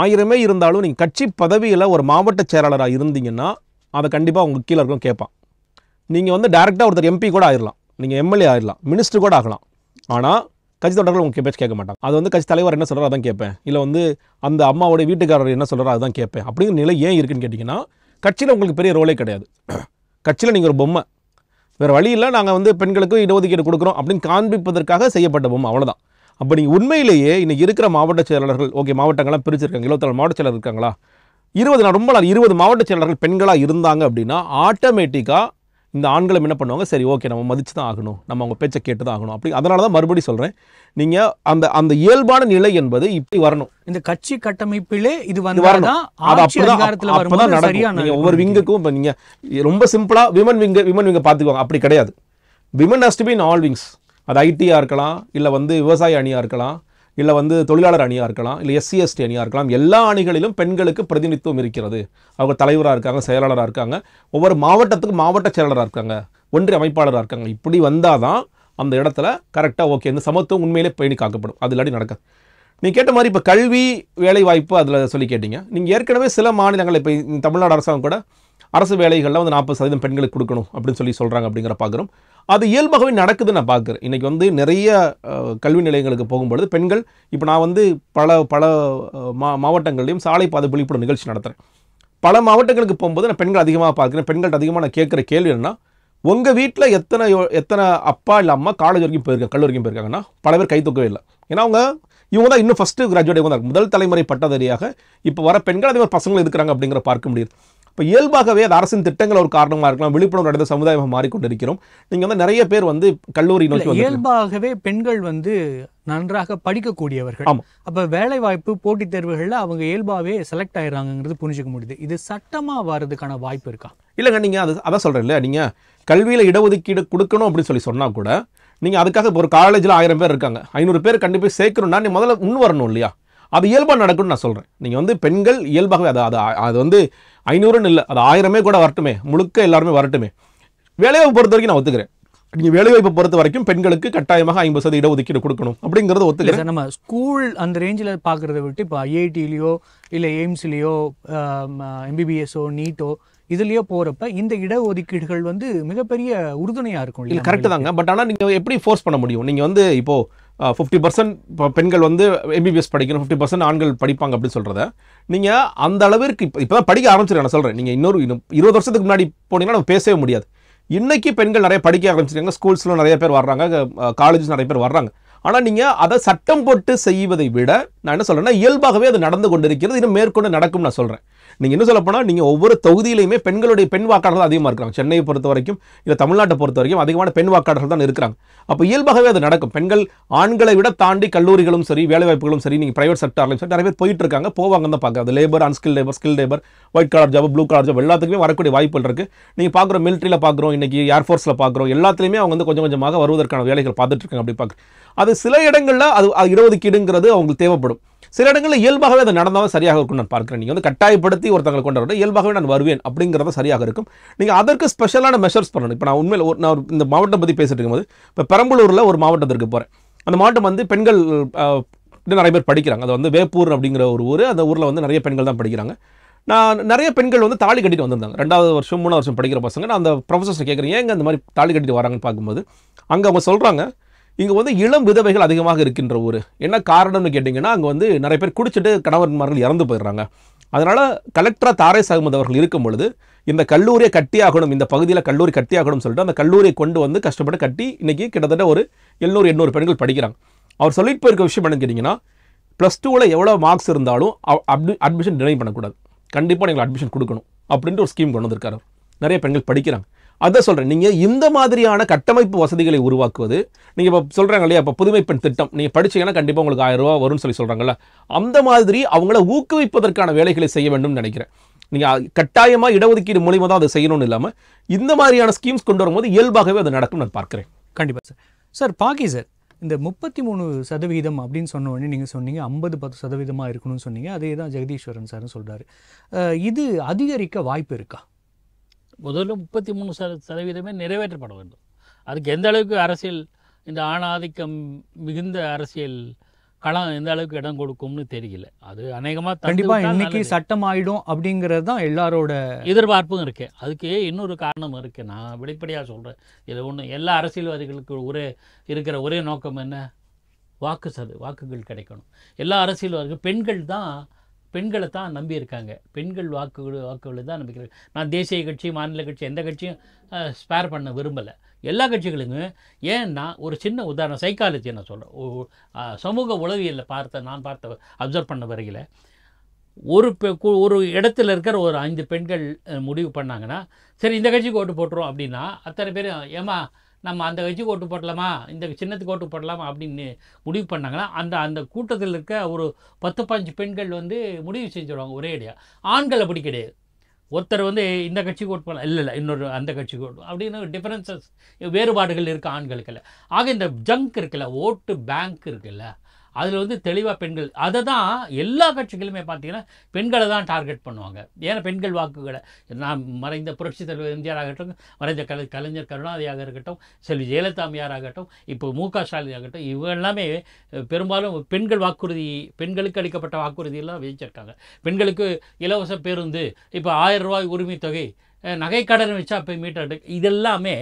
ஆயிரமே இருந்தாலும் நீங்கள் கட்சி பதவியில் ஒரு மாவட்ட செயலாளராக இருந்தீங்கன்னா அதை கண்டிப்பாக உங்கள் கீழே இருக்கும் கேட்பான் நீங்கள் வந்து டேரெக்டாக ஒருத்தர் எம்பி கூட ஆயிடலாம் நீங்கள் எம்எல்ஏ ஆயிடலாம் மினிஸ்டர் கூட ஆகலாம் ஆனால் கட்சி தொண்டர்கள் உங்கள் பேச்சு கேட்க மாட்டாங்க அது வந்து கட்சி தலைவர் என்ன சொல்கிறார் அதான் கேட்பேன் இல்லை வந்து அந்த அம்மாவோடைய வீட்டுக்காரர் என்ன சொல்கிறார் அதுதான் கேட்பேன் அப்படிங்கிற நிலை ஏன் இருக்குன்னு கேட்டிங்கன்னா கட்சியில் உங்களுக்கு பெரிய ரோலே கிடையாது கட்சியில் நீங்கள் ஒரு பொம்மை வேறு வழியில் நாங்கள் வந்து பெண்களுக்கு இடஒதுக்கீடு கொடுக்குறோம் அப்படின்னு காண்பிப்பதற்காக செய்யப்பட்ட பொம்மை அவ்வளோதான் அப்போ நீங்கள் உண்மையிலேயே இன்னைக்கு இருக்கிற மாவட்ட செயலாளர்கள் ஓகே மாவட்டங்கள்லாம் பிரிச்சிருக்காங்க இருபத்தி மாவட்ட செயலர் இருக்காங்களா இருபது நான் ரொம்ப இருபது மாவட்ட செயலாளர்கள் பெண்களாக இருந்தாங்க அப்படின்னா ஆட்டோமேட்டிக்காக இந்த ஆண்களும் என்ன பண்ணுவாங்க சரி ஓகே நம்ம மதித்து தான் ஆகணும் நம்ம அவங்க பேச்சை கேட்டு தான் ஆகணும் அப்படி அதனால தான் மறுபடியும் சொல்கிறேன் நீங்கள் அந்த அந்த இயல்பான நிலை என்பது இப்படி வரணும் இந்த கட்சி கட்டமைப்பிலே இது வந்து வரணும் அது அப்படிதான் அப்பதான் நடக்கும் நீங்கள் ஒவ்வொரு விங்குக்கும் இப்போ நீங்கள் ரொம்ப சிம்பிளாக விமன் விங்கு விமன் விங்கை பார்த்துக்குவாங்க அப்படி கிடையாது women has been all wings அது ஐடியாக இருக்கலாம் இல்லை வந்து விவசாய அணியாக இருக்கலாம் இல்லை வந்து தொழிலாளர் அணியாக இருக்கலாம் இல்லை எஸ்சி எஸ்டி அணியாக இருக்கலாம் எல்லா அணிகளிலும் பெண்களுக்கு பிரதிநிதித்துவம் இருக்கிறது அவங்க தலைவராக இருக்காங்க செயலாளராக இருக்காங்க ஒவ்வொரு மாவட்டத்துக்கு மாவட்ட செயலாளராக இருக்காங்க ஒன்றிய அமைப்பாளராக இருக்காங்க இப்படி வந்தால் தான் அந்த இடத்துல கரெக்டாக ஓகே இந்த சமத்துவம் உண்மையிலே பயணி காக்கப்படும் அது இல்லாட்டி நடக்காது நீங்கள் கேட்ட மாதிரி இப்போ கல்வி வேலைவாய்ப்பு அதில் சொல்லி கேட்டிங்க நீங்கள் ஏற்கனவே சில மாநிலங்கள் இப்போ தமிழ்நாடு அரசாங்கம் கூட அரசு வேலைகளில் வந்து நாற்பது சதவீதம் பெண்களுக்கு கொடுக்கணும் அப்படின்னு சொல்லி சொல்கிறாங்க அப்படிங்கிற பார்க்குறோம் அது இயல்பாகவே நடக்குது நான் பார்க்குறேன் இன்றைக்கி வந்து நிறைய கல்வி நிலையங்களுக்கு போகும்பொழுது பெண்கள் இப்போ நான் வந்து பல பல மா மாவட்டங்கள்லையும் சாலை பாதை விழிப்புணர்வு நிகழ்ச்சி நடத்துகிறேன் பல மாவட்டங்களுக்கு போகும்போது நான் பெண்கள் அதிகமாக பார்க்குறேன் பெண்கள்கிட்ட அதிகமாக நான் கேட்குற கேள்வி என்னென்னா உங்கள் வீட்டில் எத்தனை எத்தனை அப்பா இல்லை அம்மா காலேஜ் வரைக்கும் போயிருக்காங்க கல்லூரி வரைக்கும் போயிருக்காங்கன்னா பல பேர் கை தூக்கவே இல்லை ஏன்னா அவங்க இவங்க தான் இன்னும் ஃபஸ்ட்டு கிராஜுவேட் இவங்க தான் முதல் தலைமுறை பட்டதாரியாக இப்போ வர பெண்கள் அதே மாதிரி பசங்களும் இருக்கிறாங்க அப்படிங்கிற பார்க்க முடியுது இப்போ இயல்பாகவே அது அரசின் திட்டங்கள் ஒரு காரணமாக இருக்கலாம் விழிப்புணர்வு நடந்த சமுதாயமாக மாறிக்கொண்டிருக்கிறோம் நீங்கள் வந்து நிறைய பேர் வந்து கல்லூரி நோக்கி இயல்பாகவே பெண்கள் வந்து நன்றாக படிக்கக்கூடியவர்கள் அப்போ வேலை வாய்ப்பு போட்டித் தேர்வுகளில் அவங்க இயல்பாகவே செலக்ட் ஆயிடுறாங்கிறது புரிஞ்சுக்க முடியுது இது சட்டமாக வர்றதுக்கான வாய்ப்பு இருக்கா இல்லைங்க நீங்கள் அது அதான் சொல்கிறேன் இல்லை நீங்கள் கல்வியில் இடஒதுக்கீடு கொடுக்கணும் அப்படின்னு சொல்லி சொன்னால் கூட நீங்கள் அதுக்காக ஒரு காலேஜில் ஆயிரம் பேர் இருக்காங்க ஐநூறு பேர் கண்டிப்பாக சேர்க்கணும்னா நீ முதல்ல முன் வரணும் இல்லையா அது இயல்பாக நடக்கும்னு நான் சொல்கிறேன் நீங்கள் வந்து பெண்கள் இயல்பாகவே அது அது அது வந்து ஐநூறுன்னு இல்லை அது ஆயிரமே கூட வரட்டுமே முழுக்க எல்லாருமே வரட்டுமே வேலைவாய்ப்பு பொறுத்த வரைக்கும் நான் ஒத்துக்கிறேன் நீங்கள் வேலைவாய்ப்பு பொறுத்த வரைக்கும் பெண்களுக்கு கட்டாயமாக ஐம்பது சதவீத இடஒதுக்கீடு கொடுக்கணும் அப்படிங்கிறத ஒத்துக்கிறேன் நம்ம ஸ்கூல் அந்த ரேஞ்சில் பார்க்குறத விட்டு இப்போ ஐஐடிலேயோ இல்லை எய்ம்ஸ்லேயோ எம்பிபிஎஸ்ஸோ நீட்டோ இதுலேயோ போகிறப்ப இந்த இடஒதுக்கீடுகள் வந்து மிகப்பெரிய உறுதுணையாக இருக்கும் இல்லை கரெக்டு தாங்க பட் ஆனால் நீங்கள் எப்படி ஃபோர்ஸ் பண்ண முடியும் நீங்கள் வந்து இப்போது ஃபிஃப்டி பர்சன்ட் இப்போ பெண்கள் வந்து எம்பிபிஎஸ் படிக்கணும் ஃபிஃப்டி பர்சன்ட் ஆண்கள் படிப்பாங்க அப்படின்னு சொல்கிறத நீங்கள் அந்த அளவிற்கு இப்போ இப்போ தான் படிக்க ஆரம்பிச்சிருக்கேன் நான் சொல்கிறேன் நீங்கள் இன்னொரு இன்னும் இருபது வருஷத்துக்கு முன்னாடி போனீங்கன்னா நம்ம பேசவே முடியாது இன்றைக்கி பெண்கள் நிறைய படிக்க ஆரம்பிச்சிருக்காங்க ஸ்கூல்ஸில் நிறைய பேர் வர்றாங்க காலேஜஸ் நிறைய பேர் வர்றாங்க ஆனால் நீங்கள் அதை சட்டம் போட்டு செய்வதை விட நான் என்ன சொல்கிறேன்னா இயல்பாகவே அது நடந்து கொண்டிருக்கிறது இன்னும் மேற்கொண்டு நடக்கும் நான் சொல்கிறேன் நீங்கள் என்ன சொல்ல போனால் நீங்கள் ஒவ்வொரு தொகுதியிலையுமே பெண்களுடைய பெண் வாக்காளர்கள் அதிகமாக இருக்கிறாங்க சென்னையை பொறுத்த வரைக்கும் இல்லை தமிழ்நாட்டை பொறுத்த வரைக்கும் அதிகமான பெண் வாக்காளர்கள் தான் இருக்கிறாங்க அப்போ இயல்பாகவே அது நடக்கும் பெண்கள் ஆண்களை விட தாண்டி கல்லூரிகளும் சரி வேலைவாய்ப்புகளும் சரி நீங்கள் ப்ரைவேட் செக்டர்லையும் சரி நிறைய பேர் போயிட்டு இருக்காங்க போவாங்க தான் பார்க்க அது labour unskill labour skill labour white collar job blue collar job எல்லாத்துக்குமே வரக்கூடிய வாய்ப்புகள் இருக்குது நீங்கள் பார்க்குறோம் மிலிட்ரியில் பார்க்குறோம் இன்றைக்கி ஏர்ஃபோர்ஸில் பார்க்குறோம் எல்லாத்துலேயுமே அவங்க வந்து கொஞ்சம் கொஞ்சமாக வருவதற்கான வேலைகள் பார்த்துட்டு இருக்காங்க அப்படி பார்க்குறேன் அது சில இடங்களில் அது இடஒதுக்கீடுங்கிறது அவங்களுக்கு தேவைப்படும் சில இடங்களில் இயல்பாகவே அது நடந்தாலும் சரியாக இருக்கும் நான் பார்க்குறேன் நீங்கள் வந்து கட்டாயப்படுத்தி ஒருத்தங்களை கொண்டு வரணும் இயல்பாகவே நான் வருவேன் அப்படிங்கிறத சரியாக இருக்கும் நீங்கள் அதற்கு ஸ்பெஷலான மெஷர்ஸ் பண்ணணும் இப்போ நான் உண்மையில் ஒரு நான் இந்த மாவட்டம் பற்றி பேசிட்டு இருக்கும்போது இப்போ பெரம்பலூரில் ஒரு மாவட்டத்திற்கு போகிறேன் அந்த மாவட்டம் வந்து பெண்கள் நிறைய பேர் படிக்கிறாங்க அது வந்து வேப்பூர் அப்படிங்கிற ஒரு ஊர் அந்த ஊரில் வந்து நிறைய பெண்கள் தான் படிக்கிறாங்க நான் நிறைய பெண்கள் வந்து தாலி கட்டிட்டு வந்திருந்தாங்க ரெண்டாவது வருஷம் மூணாவது வருஷம் படிக்கிற பசங்க நான் அந்த ப்ரொஃபஸர்ஸை கேட்குறேன் ஏங்க இந்த மாதிரி தாலி கட்டிட்டு வராங்கன்னு பார்க்கும்போது அங்கே அவங்க சொல்கிறாங்க இங்கே வந்து இளம் விதவைகள் அதிகமாக இருக்கின்ற ஊர் என்ன காரணம்னு கேட்டிங்கன்னா அங்கே வந்து நிறைய பேர் குடிச்சிட்டு கணவன்மார்கள் இறந்து போயிடுறாங்க அதனால் கலெக்டராக தாரே சகமது அவர்கள் இருக்கும் பொழுது இந்த கல்லூரியை கட்டியாகணும் இந்த பகுதியில் கல்லூரி கட்டியாகணும்னு சொல்லிட்டு அந்த கல்லூரியை கொண்டு வந்து கஷ்டப்பட்டு கட்டி இன்றைக்கி கிட்டத்தட்ட ஒரு எழுநூறு எண்ணூறு பெண்கள் படிக்கிறாங்க அவர் சொல்லிட்டு போயிருக்க விஷயம் என்னன்னு கேட்டிங்கன்னா ப்ளஸ் டூவில் எவ்வளோ மார்க்ஸ் இருந்தாலும் அட்மிஷன் டினை பண்ணக்கூடாது கண்டிப்பாக நீங்கள் அட்மிஷன் கொடுக்கணும் அப்படின்ட்டு ஒரு ஸ்கீம் கொண்டு வந்திருக்காரு நிறைய பெண்கள் படிக்கிறாங்க அதை சொல்கிறேன் நீங்கள் இந்த மாதிரியான கட்டமைப்பு வசதிகளை உருவாக்குவது நீங்கள் இப்போ சொல்கிறாங்க இல்லையா இப்போ புதுமை பெண் திட்டம் நீங்கள் படிச்சீங்கன்னா கண்டிப்பாக உங்களுக்கு ஆயிரம் ரூபா வரும்னு சொல்லி சொல்கிறாங்கல்ல அந்த மாதிரி அவங்கள ஊக்குவிப்பதற்கான வேலைகளை செய்ய வேண்டும்னு நினைக்கிறேன் நீங்கள் கட்டாயமாக இடஒதுக்கீடு மூலியமாக தான் அதை செய்யணும்னு இல்லாமல் இந்த மாதிரியான ஸ்கீம்ஸ் கொண்டு வரும்போது இயல்பாகவே அது நடக்கும் நான் பார்க்குறேன் கண்டிப்பாக சார் சார் பாக்கி சார் இந்த முப்பத்தி மூணு சதவீதம் அப்படின்னு சொன்ன உடனே நீங்கள் சொன்னீங்க ஐம்பது பத்து சதவீதமாக இருக்கணும்னு சொன்னீங்க அதே தான் ஜெகதீஸ்வரன் சார்னு சொல்கிறாரு இது அதிகரிக்க வாய்ப்பு இருக்கா முதல்ல முப்பத்தி மூணு சத சதவீதமே நிறைவேற்றப்பட வேண்டும் அதுக்கு எந்த அளவுக்கு அரசியல் இந்த ஆணாதிக்கம் மிகுந்த அரசியல் களம் எந்த அளவுக்கு இடம் கொடுக்கும்னு தெரியல அது அநேகமாக கண்டிப்பாக இன்னைக்கு சட்டம் ஆயிடும் அப்படிங்கிறது தான் எல்லாரோட எதிர்பார்ப்பும் இருக்கு அதுக்கு இன்னொரு காரணம் இருக்கு நான் வெளிப்படையாக சொல்கிறேன் இது ஒன்று எல்லா அரசியல்வாதிகளுக்கு ஒரே இருக்கிற ஒரே நோக்கம் என்ன வாக்கு சது வாக்குகள் கிடைக்கணும் எல்லா அரசியல்வாதிகள் பெண்கள் தான் பெண்களை தான் நம்பியிருக்காங்க பெண்கள் வாக்கு வாக்குகளை தான் நம்பிக்கிறாங்க நான் தேசிய கட்சி மாநில கட்சி எந்த கட்சியும் ஸ்பேர் பண்ண விரும்பலை எல்லா கட்சிகளுக்கும் ஏன்னா ஒரு சின்ன உதாரணம் சைக்காலஜி நான் சொல்கிறேன் சமூக உளவியலில் பார்த்த நான் பார்த்த அப்சர்வ் பண்ண வரையில் ஒரு பெ ஒரு இடத்துல இருக்கிற ஒரு ஐந்து பெண்கள் முடிவு பண்ணாங்கன்னா சரி இந்த கட்சிக்கு ஓட்டு போட்டுரும் அப்படின்னா அத்தனை பேர் ஏமா நம்ம அந்த வச்சு ஓட்டு போடலாமா இந்த சின்னத்துக்கு ஓட்டு போடலாமா அப்படின்னு முடிவு பண்ணாங்கன்னா அந்த அந்த கூட்டத்தில் இருக்க ஒரு பத்து பாஞ்சு பெண்கள் வந்து முடிவு செஞ்சுருவாங்க ஒரேடியாக ஆண்கள் அப்படி கிடையாது ஒருத்தர் வந்து இந்த கட்சிக்கு ஓட்டு போகலாம் இல்லை இல்லை இன்னொரு அந்த கட்சிக்கு ஓட்டு அப்படின்னு டிஃப்ரென்சஸ் வேறுபாடுகள் இருக்குது ஆண்களுக்கு இல்லை ஆக இந்த ஜங்க் இருக்குல்ல ஓட்டு பேங்க் இருக்குல்ல அதில் வந்து தெளிவாக பெண்கள் அதை தான் எல்லா கட்சிகளுமே பார்த்தீங்கன்னா பெண்களை தான் டார்கெட் பண்ணுவாங்க ஏன்னா பெண்கள் வாக்குகளை நான் மறைந்த புரட்சி தலைவர் எம்ஜிஆர் மறைந்த கலை கலைஞர் கருணாநிதியாக இருக்கட்டும் செல்வி ஜெயலலிதா இப்போ மு க ஸ்டாலின் ஆகட்டும் இவங்க எல்லாமே பெரும்பாலும் பெண்கள் வாக்குறுதி பெண்களுக்கு அளிக்கப்பட்ட வாக்குறுதியெல்லாம் வச்சிருக்காங்க பெண்களுக்கு இலவச பேருந்து இப்போ ஆயிரம் ரூபாய் உரிமை தொகை நகைக்கடன் வச்சா போய் மீட்டர் இதெல்லாமே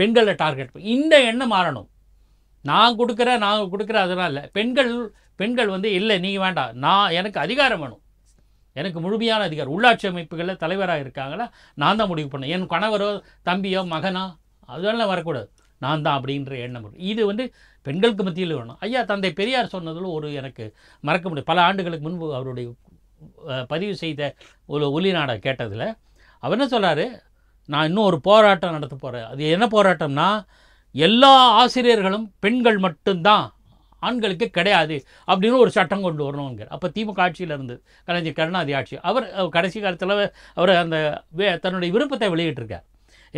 பெண்களை டார்கெட் இந்த எண்ணம் மாறணும் நான் கொடுக்குற நான் கொடுக்குற அதெல்லாம் இல்லை பெண்கள் பெண்கள் வந்து இல்லை நீங்கள் வேண்டாம் நான் எனக்கு அதிகாரம் வேணும் எனக்கு முழுமையான அதிகாரம் உள்ளாட்சி அமைப்புகளில் தலைவராக இருக்காங்களா நான் தான் முடிவு பண்ணேன் என் கணவரோ தம்பியோ மகனோ அதெல்லாம் வரக்கூடாது நான் தான் அப்படின்ற எண்ணம் இது வந்து பெண்களுக்கு மத்தியில் வேணும் ஐயா தந்தை பெரியார் சொன்னதில் ஒரு எனக்கு மறக்க முடியும் பல ஆண்டுகளுக்கு முன்பு அவருடைய பதிவு செய்த ஒரு ஒலி நாடகம் கேட்டதில் அவர் என்ன சொல்கிறாரு நான் இன்னும் ஒரு போராட்டம் நடத்த போகிறேன் அது என்ன போராட்டம்னா எல்லா ஆசிரியர்களும் பெண்கள் மட்டும்தான் ஆண்களுக்கு கிடையாது அப்படின்னு ஒரு சட்டம் கொண்டு வரணுங்கிற அப்போ திமுக ஆட்சியில் இருந்து கலைஞர் கருணாதி ஆட்சி அவர் கடைசி காலத்தில் அவர் அந்த தன்னுடைய விருப்பத்தை வெளியிட்டிருக்கார்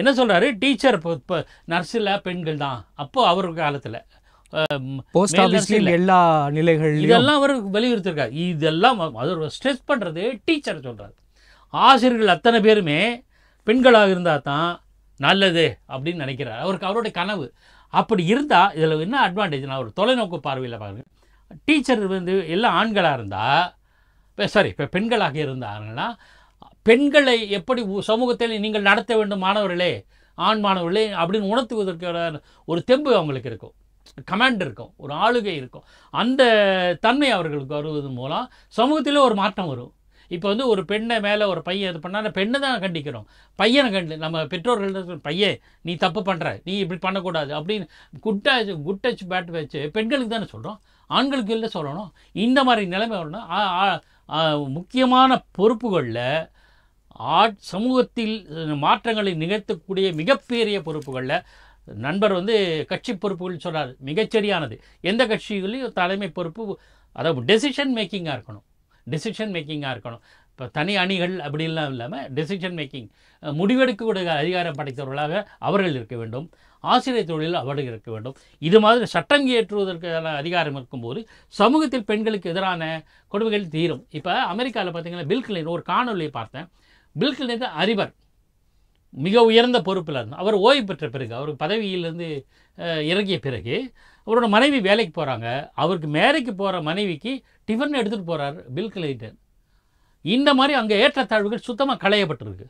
என்ன சொல்கிறாரு டீச்சர் இப்போ இப்போ நர்ஸில் பெண்கள் தான் அப்போது அவர் காலத்தில் போஸ்ட் எல்லா நிலைகள் இதெல்லாம் அவர் வலியுறுத்திருக்கார் இதெல்லாம் அது ஸ்ட்ரெஸ் பண்ணுறது டீச்சர் சொல்கிறார் ஆசிரியர்கள் அத்தனை பேருமே பெண்களாக இருந்தால் தான் நல்லது அப்படின்னு நினைக்கிறார் அவருக்கு அவருடைய கனவு அப்படி இருந்தால் இதில் என்ன அட்வான்டேஜ் நான் ஒரு தொலைநோக்கு பார்வையில் பாருங்கள் டீச்சர் வந்து எல்லாம் ஆண்களாக இருந்தால் இப்போ சாரி இப்போ பெண்களாக இருந்தாங்கன்னா பெண்களை எப்படி சமூகத்தில் நீங்கள் நடத்த வேண்டும் மாணவர்களே ஆண் மாணவர்களே அப்படின்னு உணர்த்துவதற்கு ஒரு தெம்பு அவங்களுக்கு இருக்கும் கமாண்ட் இருக்கும் ஒரு ஆளுகை இருக்கும் அந்த தன்மை அவர்களுக்கு வருவதன் மூலம் சமூகத்திலே ஒரு மாற்றம் வரும் இப்போ வந்து ஒரு பெண்ணை மேலே ஒரு பையன் இது பண்ணால் பெண்ணை தான் கண்டிக்கிறோம் பையனை கண்டு நம்ம பெற்றோர்கள் பையன் நீ தப்பு பண்ணுற நீ இப்படி பண்ணக்கூடாது அப்படின்னு good touch good touch bad வச்சு பெண்களுக்கு தானே சொல்கிறோம் ஆண்களுக்கு இல்லை சொல்லணும் இந்த மாதிரி நிலைமை வரணும் முக்கியமான பொறுப்புகளில் ஆ சமூகத்தில் மாற்றங்களை நிகழ்த்தக்கூடிய மிகப்பெரிய பொறுப்புகளில் நண்பர் வந்து கட்சி பொறுப்புகள் சொல்கிறார் மிகச்சரியானது எந்த கட்சிகளையும் தலைமை பொறுப்பு அதாவது டெசிஷன் மேக்கிங்காக இருக்கணும் டிசிஷன் மேக்கிங்காக இருக்கணும் இப்போ தனி அணிகள் அப்படின்லாம் இல்லாமல் டெசிஷன் மேக்கிங் முடிவெடுக்கக்கூடிய அதிகாரம் படைத்தவர்களாக அவர்கள் இருக்க வேண்டும் ஆசிரியர் தொழில் அவர்கள் இருக்க வேண்டும் இது மாதிரி சட்டம் ஏற்றுவதற்கு அதிகாரம் இருக்கும்போது சமூகத்தில் பெண்களுக்கு எதிரான கொடுமைகள் தீரும் இப்போ அமெரிக்காவில் பார்த்தீங்கன்னா பில்கிளின் ஒரு காணொலியை பார்த்தேன் பில்கிளின் அறிவர் மிக உயர்ந்த பொறுப்பில் இருந்தார் அவர் ஓய்வு பெற்ற பிறகு அவர் பதவியிலிருந்து இறங்கிய பிறகு அவரோட மனைவி வேலைக்கு போகிறாங்க அவருக்கு மேலைக்கு போகிற மனைவிக்கு டிஃபன் எடுத்துகிட்டு போகிறார் பில் கிளின்டன் இந்த மாதிரி அங்கே ஏற்றத்தாழ்வுகள் சுத்தமாக களையப்பட்டிருக்கு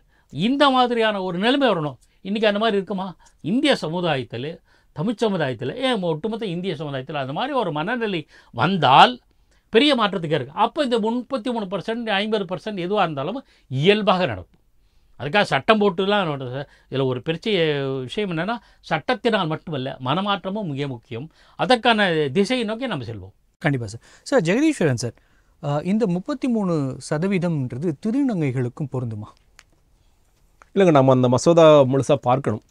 இந்த மாதிரியான ஒரு நிலைமை வரணும் இன்றைக்கி அந்த மாதிரி இருக்குமா இந்திய சமுதாயத்தில் தமிழ் சமுதாயத்தில் ஏன் ஒட்டுமொத்த இந்திய சமுதாயத்தில் அந்த மாதிரி ஒரு மனநிலை வந்தால் பெரிய மாற்றத்துக்கு இருக்குது அப்போ இந்த முப்பத்தி மூணு பர்சன்ட் ஐம்பது பர்சன்ட் எதுவாக இருந்தாலும் இயல்பாக நடக்கும் அதுக்காக சட்டம் போட்டுலாம் இதில் ஒரு பிரச்சனை விஷயம் என்னென்னா சட்டத்தினால் மட்டுமல்ல மனமாற்றமும் மிக முக்கியம் அதற்கான திசையை நோக்கி நம்ம செல்வோம் கண்டிப்பாக சார் சார் ஜெகதீஸ்வரன் சார் இந்த முப்பத்தி மூணு சதவீதம்ன்றது திருநங்கைகளுக்கும் பொருந்துமா இல்லைங்க நம்ம அந்த மசோதா முழுசாக பார்க்கணும்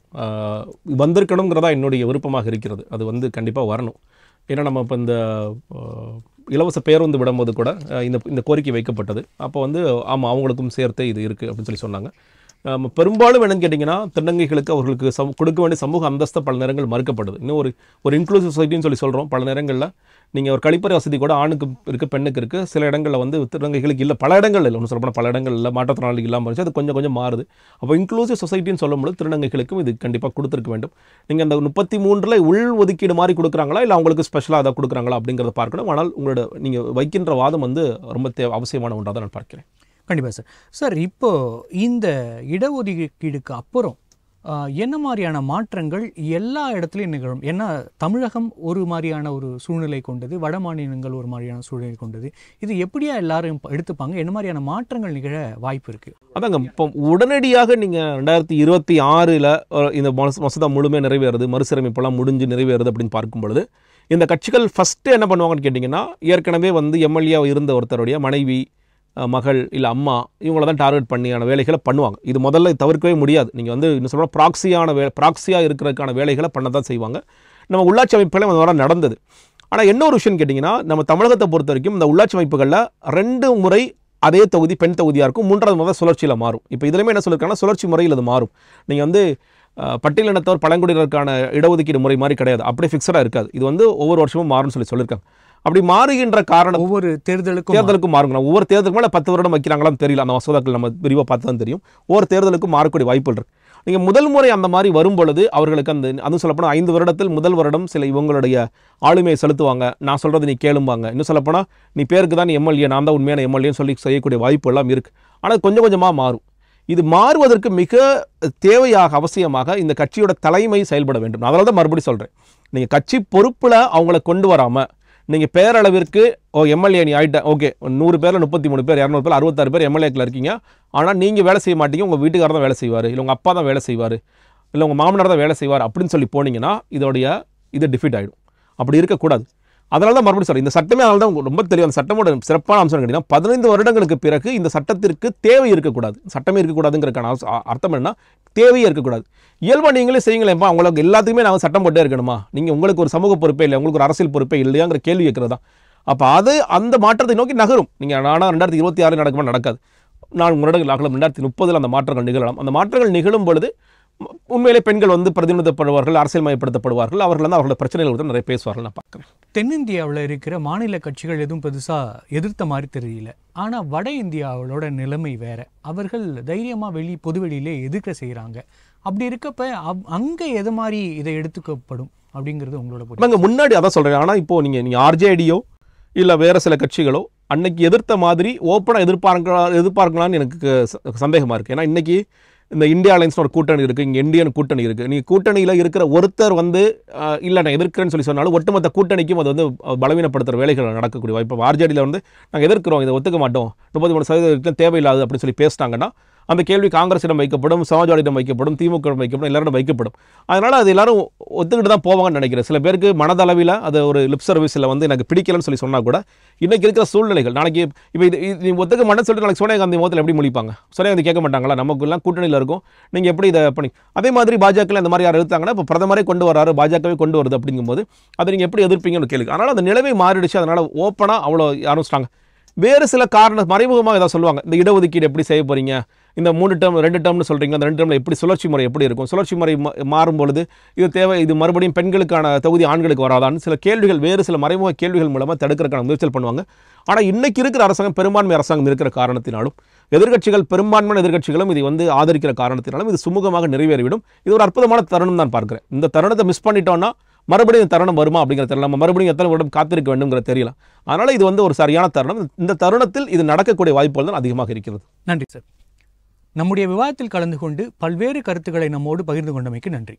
வந்திருக்கணுங்கிறதா என்னுடைய விருப்பமாக இருக்கிறது அது வந்து கண்டிப்பாக வரணும் ஏன்னா நம்ம இப்போ இந்த இலவச பேருந்து விடும்போது கூட இந்த இந்த கோரிக்கை வைக்கப்பட்டது அப்போ வந்து ஆமாம் அவங்களுக்கும் சேர்த்து இது இருக்குது அப்படின்னு சொல்லி சொன்னாங்க பெரும்பாலும் என்னென்னு கேட்டிங்கன்னா திருநங்கைகளுக்கு அவர்களுக்கு சம் கொடுக்க வேண்டிய சமூக அந்தஸ்து பல நேரங்கள் மறுக்கப்படுது இன்னும் ஒரு ஒரு இன்க்ளூசிவ் சொசைட்டின்னு சொல்லி சொல்கிறோம் பல நேரங்களில் நீங்கள் ஒரு கழிப்பறை வசதி கூட ஆணுக்கு இருக்குது பெண்ணுக்கு இருக்குது சில இடங்களில் வந்து திருநங்கைகளுக்கு இல்லை பல இடங்கள் இல்லை ஒன்று சொல்லப்போனால் பல இடங்கள் இல்லை மாற்றத்திறனாளிகள் இல்லாமல் இருந்துச்சு அது கொஞ்சம் கொஞ்சம் மாறுது அப்போ இன்க்ளூசிவ் சொசைட்டின்னு சொல்லும்போது திருநங்கைகளுக்கும் இது கண்டிப்பாக கொடுத்துருக்க வேண்டும் நீங்கள் அந்த முப்பத்தி மூன்றில் உள் ஒதுக்கீடு மாதிரி கொடுக்குறாங்களா இல்லை அவங்களுக்கு ஸ்பெஷலாக அதை கொடுக்குறாங்களா அப்படிங்கிறத பார்க்கணும் ஆனால் உங்களோட நீங்கள் வைக்கின்ற வாதம் வந்து ரொம்ப தே அவசியமான ஒன்றாக தான் நான் பார்க்கிறேன் கண்டிப்பாக சார் சார் இப்போது இந்த இடஒதுக்கீடுக்கு அப்புறம் என்ன மாதிரியான மாற்றங்கள் எல்லா இடத்துலையும் நிகழும் ஏன்னா தமிழகம் ஒரு மாதிரியான ஒரு சூழ்நிலை கொண்டது வட மாநிலங்கள் ஒரு மாதிரியான சூழ்நிலை கொண்டது இது எப்படியா எல்லாரும் எடுத்துப்பாங்க என்ன மாதிரியான மாற்றங்கள் நிகழ வாய்ப்பு இருக்குது அதாங்க இப்போ உடனடியாக நீங்கள் ரெண்டாயிரத்தி இருபத்தி ஆறில் இந்த மசோதா முழுமையாக நிறைவேறது மறுசீரமைப்பெல்லாம் முடிஞ்சு நிறைவேறுது அப்படின்னு பார்க்கும் பொழுது இந்த கட்சிகள் ஃபஸ்ட்டு என்ன பண்ணுவாங்கன்னு கேட்டிங்கன்னா ஏற்கனவே வந்து எம்எல்ஏ இருந்த ஒருத்தருடைய மனைவி மகள் இல்லை அம்மா இவங்கள தான் டார்கெட் பண்ணியான வேலைகளை பண்ணுவாங்க இது முதல்ல தவிர்க்கவே முடியாது நீங்கள் வந்து இன்னும் சொல்ல ப்ராக்சியான வே ப்ராக்சியாக இருக்கிறதுக்கான வேலைகளை பண்ண தான் செய்வாங்க நம்ம உள்ளாட்சி அமைப்புகளும் அந்த வாரம் நடந்தது ஆனால் என்ன ஒரு விஷயம் கேட்டிங்கன்னா நம்ம தமிழகத்தை பொறுத்த வரைக்கும் இந்த உள்ளாட்சி அமைப்புகளில் ரெண்டு முறை அதே தொகுதி பெண் தொகுதியாக இருக்கும் மூன்றாவது முறை சுழற்சியில் மாறும் இப்போ இதுலையுமே என்ன சொல்லியிருக்காங்கன்னா சுழற்சி முறையில் அது மாறும் நீங்கள் வந்து பட்டியலினத்தவர் பழங்குடியினருக்கான இடஒதுக்கீடு முறை மாதிரி கிடையாது அப்படியே ஃபிக்ஸடாக இருக்காது இது வந்து ஒவ்வொரு வருஷமும் மாறும்னு சொல்லி சொல்லியிருக்காங்க அப்படி மாறுகின்ற காரணம் ஒவ்வொரு தேர்தலுக்கும் தேர்தலுக்கும் மாறுங்களாம் ஒவ்வொரு தேர்தலுக்கு மேலே பத்து வருடம் வைக்கிறாங்களாம் தெரியல அந்த மசோதாக்கள் நம்ம விரிவாக பார்த்து தான் தெரியும் ஒவ்வொரு தேர்தலுக்கும் மாறக்கூடிய வாய்ப்புகள் இருக்கு நீங்கள் முதல் முறை அந்த மாதிரி வரும் பொழுது அவர்களுக்கு அந்த அதுவும் சொல்லப்போனால் ஐந்து வருடத்தில் முதல் வருடம் சில இவங்களுடைய ஆளுமையை செலுத்துவாங்க நான் சொல்கிறது நீ கேளும்பாங்க இன்னும் சொல்லப்போனால் நீ பேருக்கு தான் எம்எல்ஏ நான் தான் உண்மையான எம்எல்ஏன்னு சொல்லி செய்யக்கூடிய வாய்ப்பு எல்லாம் இருக்குது ஆனால் கொஞ்சம் கொஞ்சமாக மாறும் இது மாறுவதற்கு மிக தேவையாக அவசியமாக இந்த கட்சியோட தலைமை செயல்பட வேண்டும் அதனால தான் மறுபடியும் சொல்கிறேன் நீங்கள் கட்சி பொறுப்பில் அவங்கள கொண்டு வராமல் நீங்கள் பேரளவிற்கு ஓ எம்எல்ஏ நீ ஆகிட்ட ஓகே நூறு பேரில் முப்பத்தி மூணு பேர் இரநூறு பேர் அறுபத்தாறு பேர் எம்எல்ஏக்கில் இருக்கீங்க ஆனால் நீங்கள் வேலை செய்ய மாட்டீங்க உங்கள் வீட்டுக்காரர் தான் வேலை செய்வார் இல்லை உங்கள் அப்பா தான் வேலை செய்வார் இல்லை உங்கள் மாமனார் தான் வேலை செய்வார் அப்படின்னு சொல்லி போனீங்கன்னா இதோடைய இது டிஃபிட் ஆகிடும் அப்படி இருக்கக்கூடாது அதனால்தான் தான் மறுபடியும் சொல்கிறேன் இந்த சட்டமே அதனால தான் ரொம்ப தெரியும் அந்த சட்டமோட சிறப்பான அம்சம் கேட்டீங்கன்னா பதினைந்து வருடங்களுக்கு பிறகு இந்த சட்டத்திற்கு தேவை இருக்கக்கூடாது சட்டமே இருக்கக்கூடாதுங்கிறக்கான அர்த்தம் என்னன்னா தேவையே இருக்கக்கூடாது இயல்பாக நீங்களே செய்யுங்களேன்ப்பா உங்களுக்கு எல்லாத்துக்குமே நாங்கள் சட்டம் போட்டே இருக்கணுமா நீங்கள் உங்களுக்கு ஒரு சமூக பொறுப்பே இல்லை உங்களுக்கு ஒரு அரசியல் பொறுப்பே இல்லையாங்கிற கேள்வி இருக்கிறது அப்போ அது அந்த மாற்றத்தை நோக்கி நகரும் நீங்கள் நானாக ரெண்டாயிரத்தி இருபத்தி ஆறு நடக்குமா நடக்காது நான் முன்னாடி ஆகலாம் ரெண்டாயிரத்தி முப்பதில் அந்த மாற்றங்கள் நிகழலாம் அந்த மாற்றங்கள் நிகழும் பொழுது உண்மையிலே பெண்கள் வந்து பிரதிநிதிப்படுவார்கள் அரசியல்மயப்படுத்தப்படுவார்கள் அவர்கள் வந்து அவர்களோட பிரச்சனைகள் வந்து நிறைய பேசுவார்கள் நான் பார்க்குறேன் தென்னிந்தியாவில் இருக்கிற மாநில கட்சிகள் எதுவும் பெருசாக எதிர்த்த மாதிரி தெரியல ஆனால் வட இந்தியாவிலோட நிலைமை வேற அவர்கள் தைரியமாக வெளி பொதுவெளியிலே எதிர்க்க செய்கிறாங்க அப்படி இருக்கப்ப அவ் அங்கே எது மாதிரி இதை எடுத்துக்கப்படும் அப்படிங்கிறது உங்களோட நாங்கள் முன்னாடி அதான் சொல்கிறேன் ஆனால் இப்போது நீங்கள் நீங்கள் ஆர்ஜேடியோ இல்லை வேறு சில கட்சிகளோ அன்னைக்கு எதிர்த்த மாதிரி ஓப்பனாக எதிர்பார்க்கலாம் எதிர்பார்க்கலாம்னு எனக்கு சந்தேகமாக இருக்குது ஏன்னா இன்றைக்கி இந்த இந்தியா அலைன்ஸ்னு ஒரு கூட்டணி இருக்குது இங்கே இந்தியன் கூட்டணி இருக்குது நீங்கள் கூட்டணியில் இருக்கிற ஒருத்தர் வந்து இல்லை நான் எதிர்க்கிறேன்னு சொல்லி சொன்னாலும் ஒட்டுமொத்த கூட்டணிக்கும் அது வந்து பலவீனப்படுத்துகிற வேலைகள் நடக்கக்கூடிய வாய்ப்பு ஆர்ஜேடியில் வந்து நாங்கள் எதிர்க்கிறோம் இதை ஒத்துக்க மாட்டோம் முப்பத்தி மூணு சதவீதம் தேவையில்லாது அப்படின்னு சொல்லி பேசினாங்கன்னா அந்த கேள்வி காங்கிரஸிடம் வைக்கப்படும் சமாஜ்வாதியிடம் வைக்கப்படும் திமுக வைக்கப்படும் எல்லோரும் வைக்கப்படும் அதனால் அது எல்லாரும் ஒத்துக்கிட்டு தான் போவாங்கன்னு நினைக்கிறேன் சில பேருக்கு மனதளவில் அது ஒரு லிப் சர்வீஸில் வந்து எனக்கு பிடிக்கலன்னு சொல்லி சொன்னால் கூட இன்றைக்கி இருக்கிற சூழ்நிலைகள் நாளைக்கு இப்போ இது நீ ஒத்துக்க மாட்டேன்னு சொல்லிட்டு நாளைக்கு சோனியா காந்தி முகத்தில் எப்படி முடிப்பாங்க சோனியா காந்தி கேட்க மாட்டாங்களா நமக்குலாம் கூட்டணியில் இருக்கும் நீங்கள் எப்படி இதை பண்ணி அதே மாதிரி பாஜகவில் இந்த மாதிரி யார் எழுத்தாங்கன்னா இப்போ பிரதமரே கொண்டு வராரு பாஜகவே கொண்டு வருது அப்படிங்கும்போது அதை நீங்கள் எப்படி எதிர்ப்பீங்கன்னு கேள்வி அதனால் அந்த நிலைமை மாறிடுச்சு அதனால் ஓப்பனாக அவ்வளோ ஆரம்பிச்சிட்டாங்க வேறு சில காரணம் மறைமுகமாக ஏதாவது சொல்லுவாங்க இந்த இடஒதுக்கீடு எப்படி செய்ய போகிறீங்க இந்த மூணு டேர்ம் ரெண்டு டேர்ம்னு சொல்கிறீங்க அந்த ரெண்டு டேர்மில் எப்படி சுழற்சி முறை எப்படி இருக்கும் சுழற்சி முறை மாறும்பொழுது இது தேவை இது மறுபடியும் பெண்களுக்கான தொகுதி ஆண்களுக்கு வராதான்னு சில கேள்விகள் வேறு சில மறைமுக கேள்விகள் மூலமாக தடுக்கிறக்கான முயற்சிகள் பண்ணுவாங்க ஆனால் இன்றைக்கி இருக்கிற அரசாங்கம் பெரும்பான்மை அரசாங்கம் இருக்கிற காரணத்தினாலும் எதிர்கட்சிகள் பெரும்பான்மையான எதிர்கட்சிகளும் இது வந்து ஆதரிக்கிற காரணத்தினாலும் இது சுமூகமாக நிறைவேறிவிடும் இது ஒரு அற்புதமான தருணம் தான் பார்க்குறேன் இந்த தருணத்தை மிஸ் பண்ணிட்டோன்னா மறுபடியும் தருணம் வருமா அப்படிங்கிற தெரியல நம்ம மறுபடியும் எத்தனை வருடம் காத்திருக்க வேண்டும்ங்கிற தெரியல அதனால் இது வந்து ஒரு சரியான தருணம் இந்த தருணத்தில் இது நடக்கக்கூடிய வாய்ப்புகள் தான் அதிகமாக இருக்கிறது நன்றி சார் நம்முடைய விவாதத்தில் கலந்து கொண்டு பல்வேறு கருத்துக்களை நம்மோடு பகிர்ந்து கொண்டமைக்கு நன்றி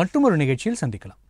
மற்றொரு நிகழ்ச்சியில் சந்திக்கலாம்